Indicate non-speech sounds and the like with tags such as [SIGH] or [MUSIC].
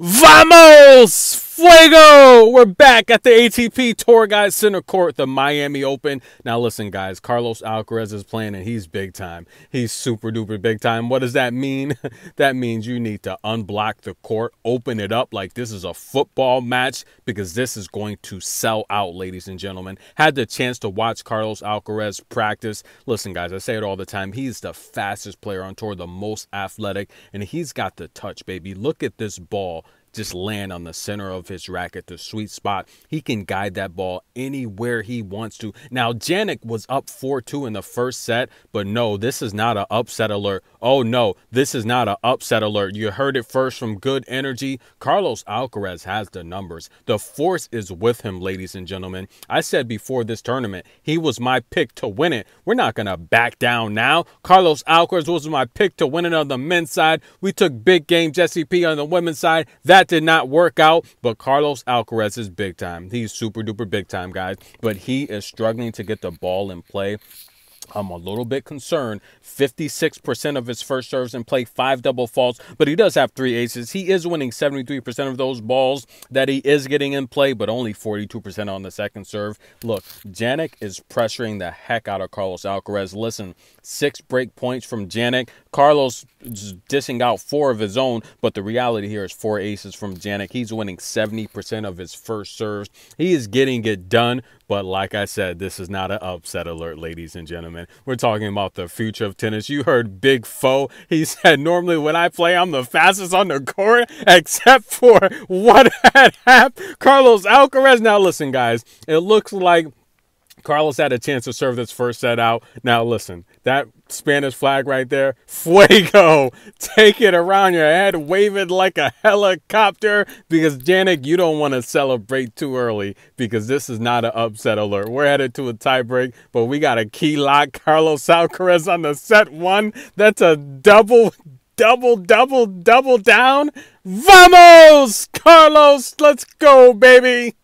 Vamos! Fuego! We're back at the ATP Tour Guide Center Court, the Miami Open. Now, listen, guys, Carlos Alcaraz is playing and he's big time. He's super duper big time. What does that mean? [LAUGHS] that means you need to unblock the court, open it up like this is a football match because this is going to sell out, ladies and gentlemen. Had the chance to watch Carlos Alcaraz practice. Listen, guys, I say it all the time. He's the fastest player on tour, the most athletic, and he's got the touch, baby. Look at this ball just land on the center of his racket, the sweet spot. He can guide that ball anywhere he wants to. Now, Janik was up 4 2 in the first set, but no, this is not an upset alert. Oh, no, this is not an upset alert. You heard it first from Good Energy. Carlos Alcaraz has the numbers. The force is with him, ladies and gentlemen. I said before this tournament, he was my pick to win it. We're not going to back down now. Carlos Alcaraz was my pick to win it on the men's side. We took big game Jesse P on the women's side. That did not work out, but Carlos Alcaraz is big time. He's super duper big time, guys. But he is struggling to get the ball in play. I'm a little bit concerned. 56% of his first serves in play, five double faults, but he does have three aces. He is winning 73% of those balls that he is getting in play, but only 42% on the second serve. Look, Janik is pressuring the heck out of Carlos Alcaraz. Listen, six break points from Janik. Carlos is dishing out four of his own, but the reality here is four aces from Janik. He's winning 70% of his first serves. He is getting it done but like I said, this is not an upset alert, ladies and gentlemen. We're talking about the future of tennis. You heard Big Foe. He [LAUGHS] said, normally when I play, I'm the fastest on the court, except for [LAUGHS] what had happened. Carlos Alcaraz. Now, listen, guys, it looks like Carlos had a chance to serve this first set out. Now, listen, that Spanish flag right there, [LAUGHS] fuego, take it around your head, wave it like a helicopter because, Janik, you don't want to celebrate too early because this is not an upset alert. We're headed to a tiebreak, but we got a key lock. Carlos Alcaraz on the set one. That's a double, double, double, double down. Vamos, Carlos, let's go, baby.